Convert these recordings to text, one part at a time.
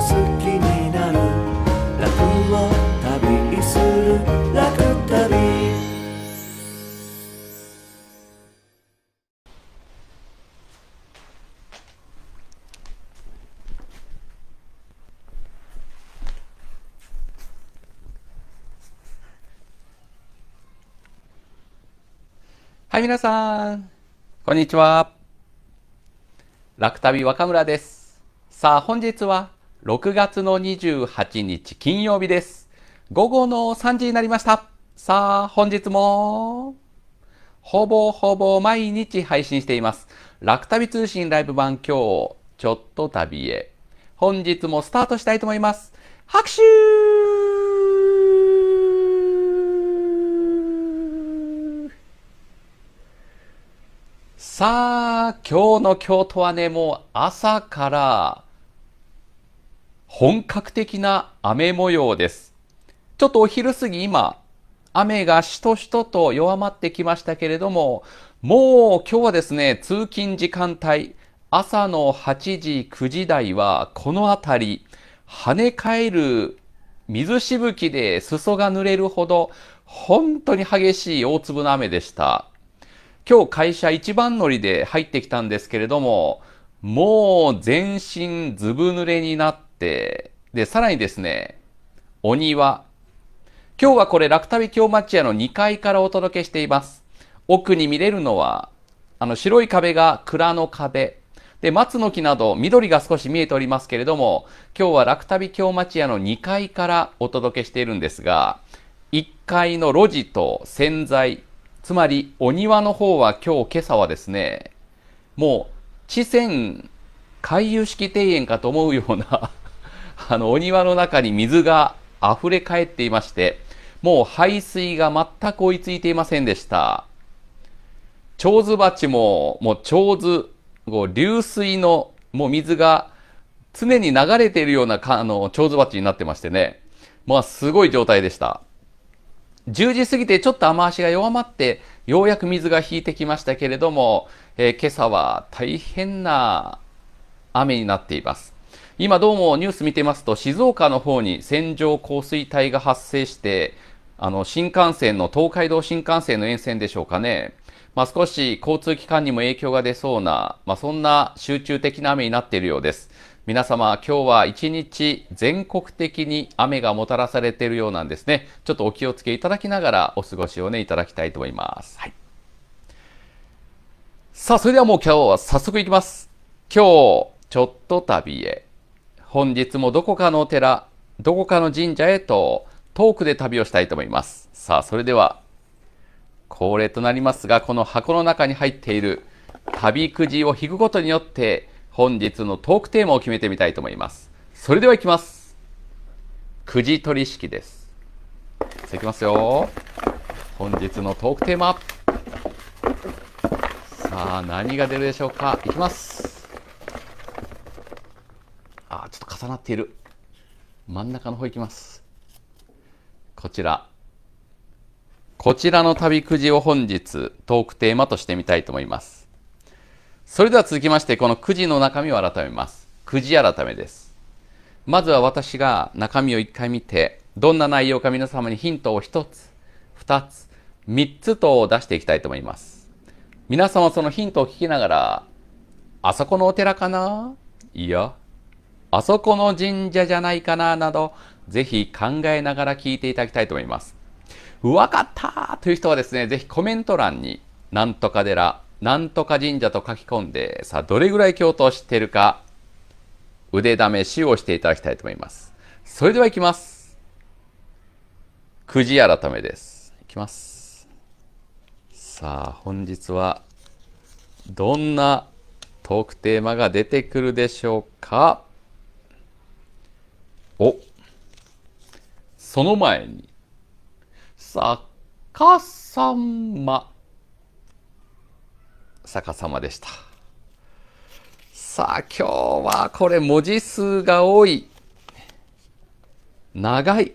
好きになる楽を旅する楽旅はい皆さんこんにちは楽旅若村ですさあ本日は6月の28日金曜日です。午後の3時になりました。さあ、本日も、ほぼほぼ毎日配信しています。楽旅通信ライブ版今日、ちょっと旅へ。本日もスタートしたいと思います。拍手さあ、今日の京都はね、もう朝から本格的な雨模様です。ちょっとお昼過ぎ今、雨がしとしとと弱まってきましたけれども、もう今日はですね、通勤時間帯、朝の8時、9時台はこの辺り、跳ね返る水しぶきで裾が濡れるほど、本当に激しい大粒の雨でした。今日会社一番乗りで入ってきたんですけれども、もう全身ずぶ濡れになって、、で、さらにですね、お庭。今日はこれ、楽旅京町屋の2階からお届けしています。奥に見れるのは、あの白い壁が蔵の壁。で、松の木など緑が少し見えておりますけれども、今日は楽旅京町屋の2階からお届けしているんですが、1階の路地と洗剤、つまりお庭の方は今日今朝はですね、もう、地線回遊式庭園かと思うようなあの、お庭の中に水が溢れ返っていまして、もう排水が全く追いついていませんでした。蝶子鉢も、もう蝶子、こう流水の、もう水が常に流れているようなか、あの、蝶子鉢になってましてね。まあ、すごい状態でした。10時過ぎてちょっと雨足が弱まって、ようやく水が引いてきましたけれども、えー、今朝は大変な雨になっています。今どうもニュース見てますと、静岡の方に線状降水帯が発生して、あの、新幹線の、東海道新幹線の沿線でしょうかね。まあ、少し交通機関にも影響が出そうな、まあ、そんな集中的な雨になっているようです。皆様、今日は一日全国的に雨がもたらされているようなんですね。ちょっとお気をつけいただきながらお過ごしをね、いただきたいと思います。はい。さあ、それではもう今日は早速いきます。今日、ちょっと旅へ。本日もどこかのお寺、どこかの神社へとトークで旅をしたいと思います。さあ、それでは、恒例となりますが、この箱の中に入っている旅くじを引くことによって、本日のトークテーマを決めてみたいと思います。それではいきます。くじ取り式です。さあ、いきますよ。本日のトークテーマ。さあ、何が出るでしょうか。いきます。あちょっと重なっている真ん中の方行きますこちらこちらの旅くじを本日トークテーマとしてみたいと思いますそれでは続きましてこのくじの中身を改めますくじ改めですまずは私が中身を1回見てどんな内容か皆様にヒントを1つ2つ3つと出していきたいと思います皆様そのヒントを聞きながらあそこのお寺かないやあそこの神社じゃないかななど、ぜひ考えながら聞いていただきたいと思います。わかったという人はですね、ぜひコメント欄に、なんとか寺、なんとか神社と書き込んで、さあ、どれぐらい京都を知っているか、腕試しをしていただきたいと思います。それではいきます。くじ改めです。いきます。さあ、本日は、どんなトークテーマが出てくるでしょうかおその前に、逆さま。逆さまでした。さあ、今日はこれ文字数が多い。長い。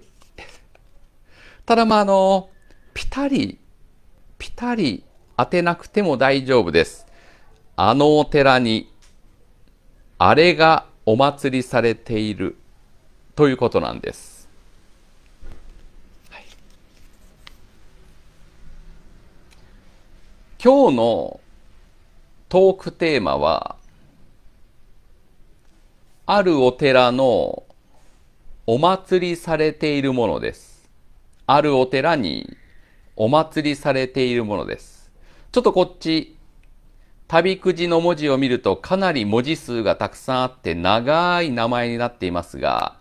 ただまあ、あの、ピタリ、ピタリ当てなくても大丈夫です。あのお寺に、あれがお祭りされている。ということなんです。はい、今日のトークテーマは、あるお寺のお祭りされているものです。あるお寺にお祭りされているものです。ちょっとこっち、旅くじの文字を見るとかなり文字数がたくさんあって長い名前になっていますが、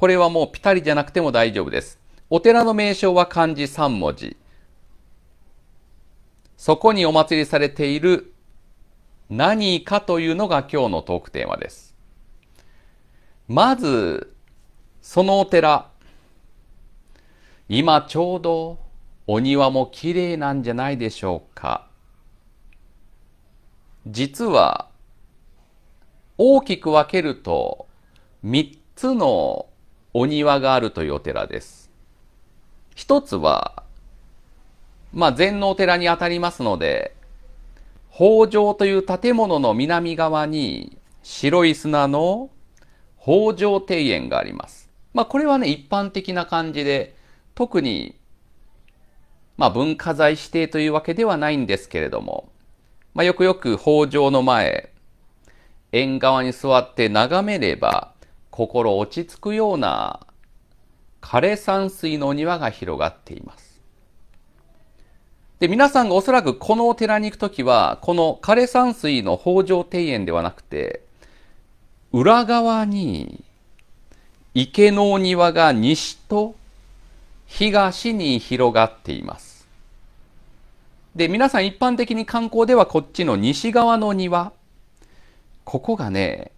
これはもうピタリじゃなくても大丈夫です。お寺の名称は漢字3文字。そこにお祭りされている何かというのが今日のトークテーマです。まず、そのお寺。今ちょうどお庭も綺麗なんじゃないでしょうか。実は大きく分けると3つのお庭があるというお寺です。一つは、まあ、禅のお寺にあたりますので、北条という建物の南側に白い砂の北条庭園があります。まあ、これはね、一般的な感じで、特に、まあ、文化財指定というわけではないんですけれども、まあ、よくよく北条の前、縁側に座って眺めれば、心落ち着くような枯山水のお庭が広がっています。で、皆さんがおそらくこのお寺に行くときは、この枯山水の北条庭園ではなくて、裏側に池のお庭が西と東に広がっています。で、皆さん一般的に観光ではこっちの西側の庭、ここがね、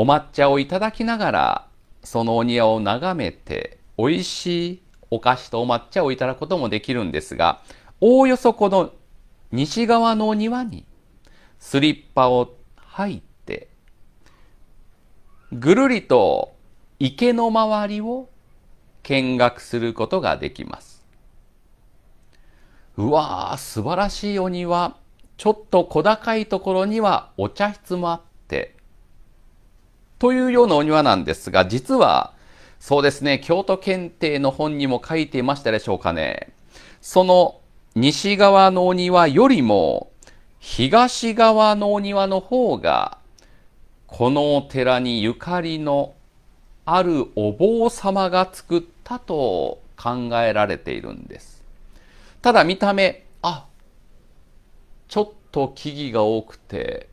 お抹茶をいただきながらそのお庭を眺めて美味しいお菓子とお抹茶をいただくこともできるんですがおおよそこの西側のお庭にスリッパを履いてぐるりと池の周りを見学することができます。うわー素晴らしいお庭ちょっと小高いところにはお茶室もあってというようなお庭なんですが、実は、そうですね、京都検定の本にも書いていましたでしょうかね。その西側のお庭よりも、東側のお庭の方が、このお寺にゆかりのあるお坊様が作ったと考えられているんです。ただ見た目、あ、ちょっと木々が多くて、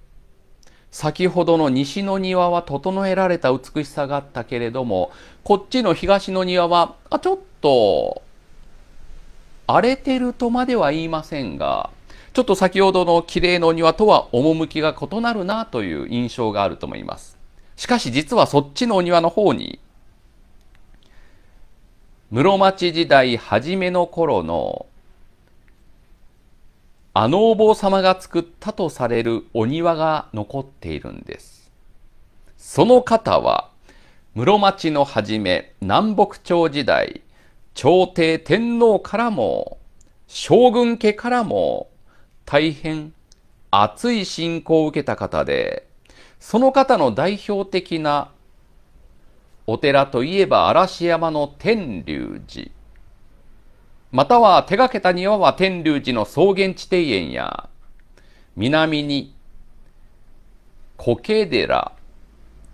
先ほどの西の庭は整えられた美しさがあったけれども、こっちの東の庭は、あ、ちょっと、荒れてるとまでは言いませんが、ちょっと先ほどの綺麗の庭とは趣が異なるなという印象があると思います。しかし実はそっちのお庭の方に、室町時代初めの頃のあのお坊様が作ったとされるお庭が残っているんです。その方は、室町の初め南北朝時代、朝廷天皇からも、将軍家からも、大変熱い信仰を受けた方で、その方の代表的なお寺といえば嵐山の天龍寺。または手がけた庭は天龍寺の草原地庭園や、南に苔寺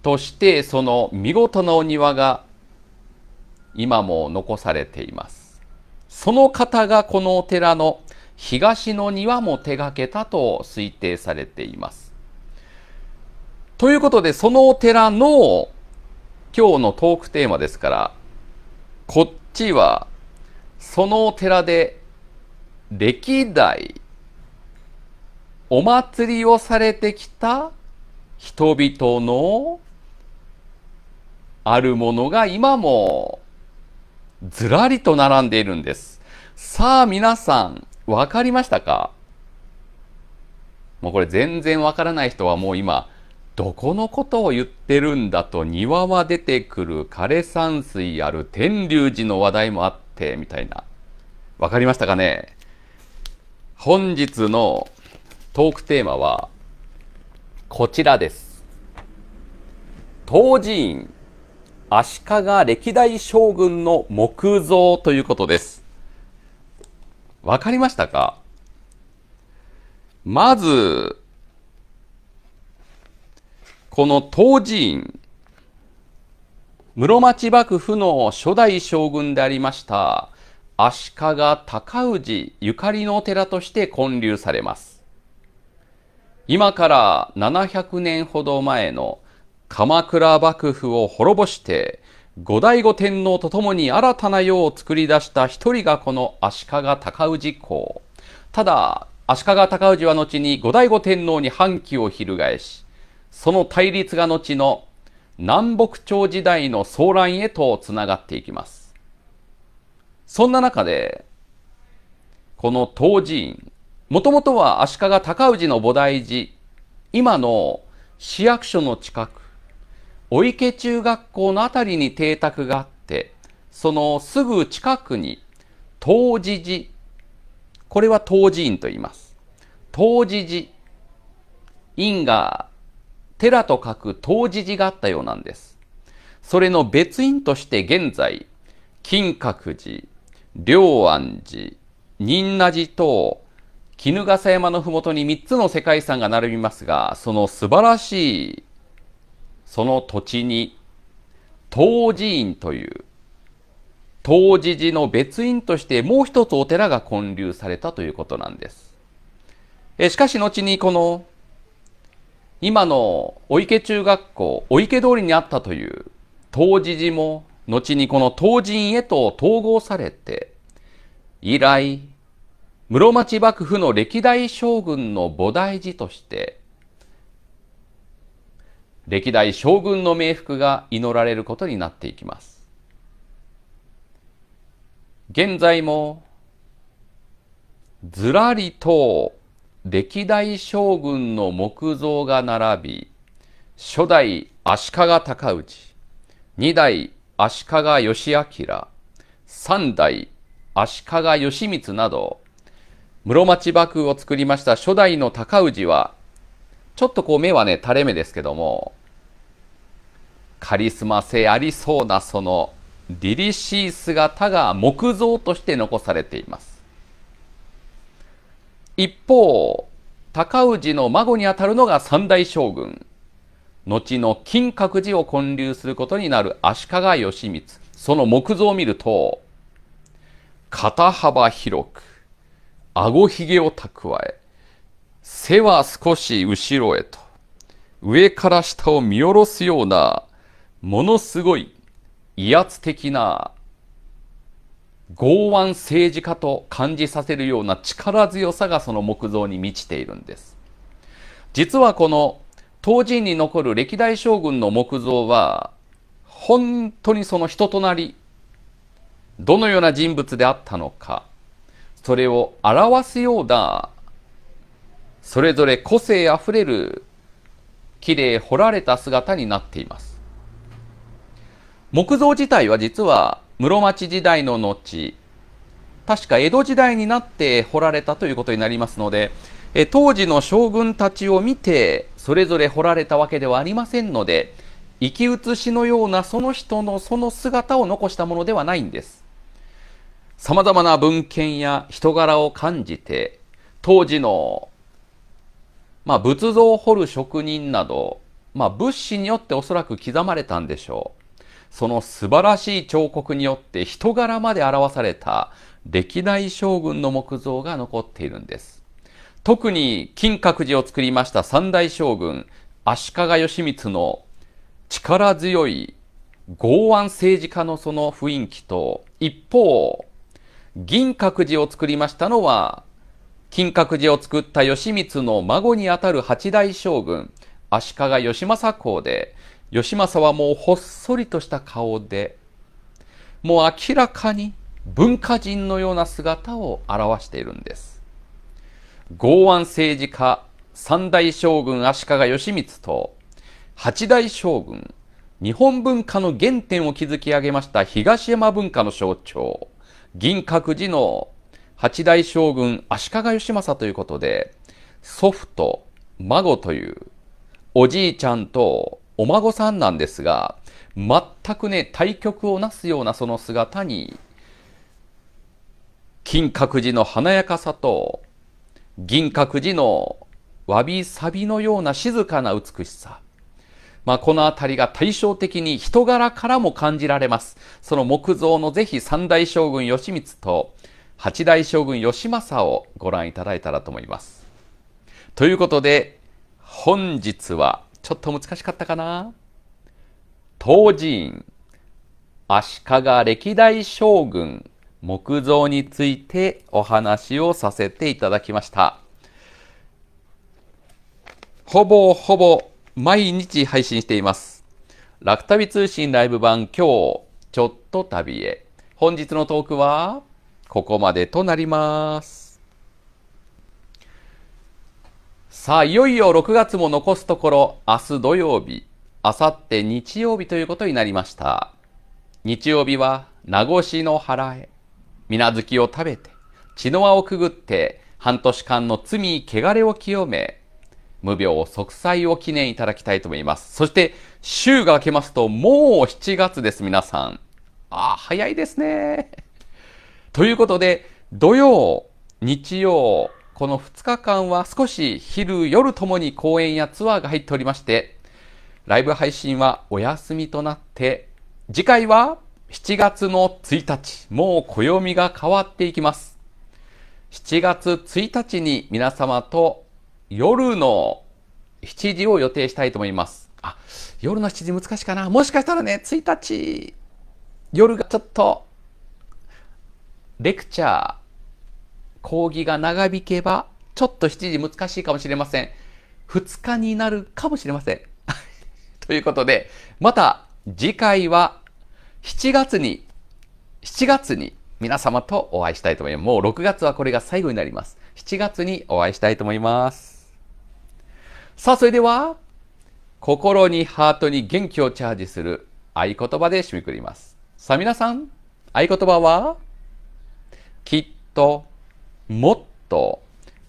としてその見事なお庭が今も残されています。その方がこのお寺の東の庭も手がけたと推定されています。ということで、そのお寺の今日のトークテーマですから、こっちはそのお寺で歴代お祭りをされてきた人々のあるものが今もずらりと並んでいるんです。さあ皆さん、分かりましたかもうこれ全然わからない人はもう今、どこのことを言ってるんだと庭は出てくる枯山水ある天龍寺の話題もあっってみたいな。わかりましたかね本日のトークテーマはこちらです。東寺院足利歴代将軍の木像ということです。わかりましたかまず、この東寺院室町幕府の初代将軍でありました足利尊氏ゆかりのお寺として建立されます今から700年ほど前の鎌倉幕府を滅ぼして後醍醐天皇と共に新たな世を作り出した一人がこの足利尊氏公ただ足利尊氏は後に後醍醐天皇に反旗を翻しその対立が後の南北朝時代の騒乱へとつながっていきます。そんな中で、この東寺院、もともとは足利尊氏の菩提寺、今の市役所の近く、お池中学校の辺りに邸宅があって、そのすぐ近くに東寺寺、これは東寺院と言います。東寺寺、院が寺と書く当時寺があったようなんです。それの別院として現在、金閣寺、龍安寺、仁和寺等、衣笠山の麓に3つの世界遺産が並びますが、その素晴らしい、その土地に、東寺院という、東寺寺の別院としてもう一つお寺が建立されたということなんです。えしかし後にこの今のお池中学校、お池通りにあったという東寺寺も、後にこの東神へと統合されて、以来、室町幕府の歴代将軍の菩提寺として、歴代将軍の冥福が祈られることになっていきます。現在も、ずらりと歴代将軍の木造が並び初代足利尊氏二代足利義明三代足利義満など室町幕府を作りました初代の尊氏はちょっとこう目はね垂れ目ですけどもカリスマ性ありそうなその凛々しい姿が木造として残されています。一方高氏の孫にあたるのが三代将軍後の金閣寺を建立することになる足利義満その木像を見ると肩幅広く顎ひげを蓄え背は少し後ろへと上から下を見下ろすようなものすごい威圧的な剛腕政治家と感じさせるような力強さがその木造に満ちているんです。実はこの当人に残る歴代将軍の木造は本当にその人となりどのような人物であったのかそれを表すようなそれぞれ個性あふれるきれい彫られた姿になっています木造自体は実は室町時代の後確か江戸時代になって掘られたということになりますのでえ当時の将軍たちを見てそれぞれ掘られたわけではありませんので生き写しのようなその人のその姿を残したものではないんですさまざまな文献や人柄を感じて当時の、まあ、仏像を彫る職人など、まあ、物資によっておそらく刻まれたんでしょうその素晴らしい彫刻によって人柄まで表された歴代将軍の木像が残っているんです。特に金閣寺を作りました三大将軍足利義満の力強い剛腕政治家のその雰囲気と一方銀閣寺を作りましたのは金閣寺を作った義満の孫にあたる八代将軍足利義政公で義政はもうほっそりとした顔でもう明らかに文化人のような姿を表しているんです剛腕政治家三代将軍足利義満と八代将軍日本文化の原点を築き上げました東山文化の象徴銀閣寺の八代将軍足利義政ということで祖父と孫というおじいちゃんとお孫さんなんですが、全くね、対局をなすようなその姿に、金閣寺の華やかさと、銀閣寺のわびさびのような静かな美しさ。まあ、この辺りが対照的に人柄からも感じられます。その木造の是非三代将軍義満と八代将軍義政をご覧いただいたらと思います。ということで、本日はちょっと難しかったかな当寺足利歴代将軍木造についてお話をさせていただきましたほぼほぼ毎日配信しています楽旅通信ライブ版今日ちょっと旅へ本日のトークはここまでとなりますさあ、いよいよ6月も残すところ、明日土曜日、あさって日曜日ということになりました。日曜日は、名越の腹へ、水月を食べて、血の輪をくぐって、半年間の罪、汚れを清め、無病息災を記念いただきたいと思います。そして、週が明けますと、もう7月です、皆さん。ああ、早いですね。ということで、土曜、日曜、この2日間は少し昼夜ともに公演やツアーが入っておりまして、ライブ配信はお休みとなって、次回は7月の1日、もう暦が変わっていきます。7月1日に皆様と夜の7時を予定したいと思います。あ、夜の7時難しいかな。もしかしたらね、1日、夜がちょっと、レクチャー、講義が長引けば、ちょっと7時難しいかもしれません。2日になるかもしれません。ということで、また次回は7月に、7月に皆様とお会いしたいと思います。もう6月はこれが最後になります。7月にお会いしたいと思います。さあ、それでは、心にハートに元気をチャージする合言葉で締めくくります。さあ皆さん、合言葉は、きっと、もっと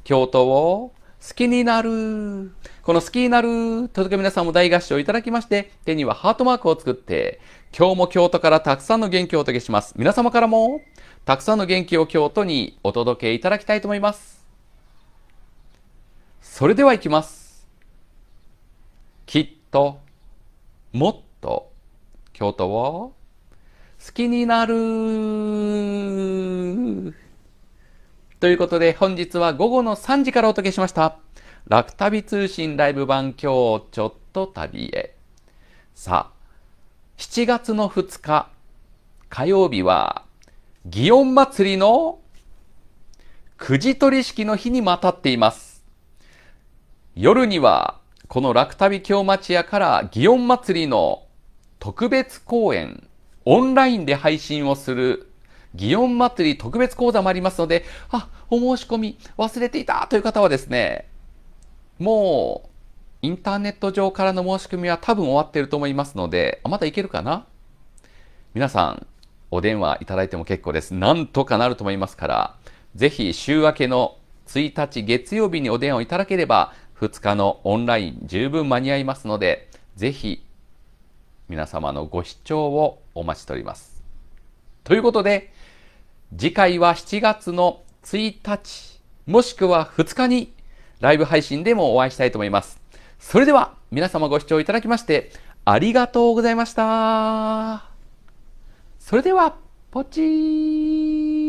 京都を好きになる。この好きになる届け皆さんも大合唱いただきまして、手にはハートマークを作って、今日も京都からたくさんの元気をお届けします。皆様からも、たくさんの元気を京都にお届けいただきたいと思います。それではいきます。きっと、もっと、京都を好きになる。ということで本日は午後の3時からお届けしました。楽旅通信ライブ版今日ちょっと旅へ。さあ、7月の2日火曜日は祇園祭のくじ取り式の日にまたっています。夜にはこの楽旅京町屋から祇園祭の特別公演オンラインで配信をする祇園祭り特別講座もありますので、あ、お申し込み忘れていたという方はですね、もう、インターネット上からの申し込みは多分終わっていると思いますので、あまだいけるかな皆さん、お電話いただいても結構です。なんとかなると思いますから、ぜひ週明けの1日月曜日にお電話をいただければ、2日のオンライン十分間に合いますので、ぜひ皆様のご視聴をお待ちしております。ということで、次回は7月の1日、もしくは2日にライブ配信でもお会いしたいと思います。それでは皆様ご視聴いただきましてありがとうございました。それでは、ポチー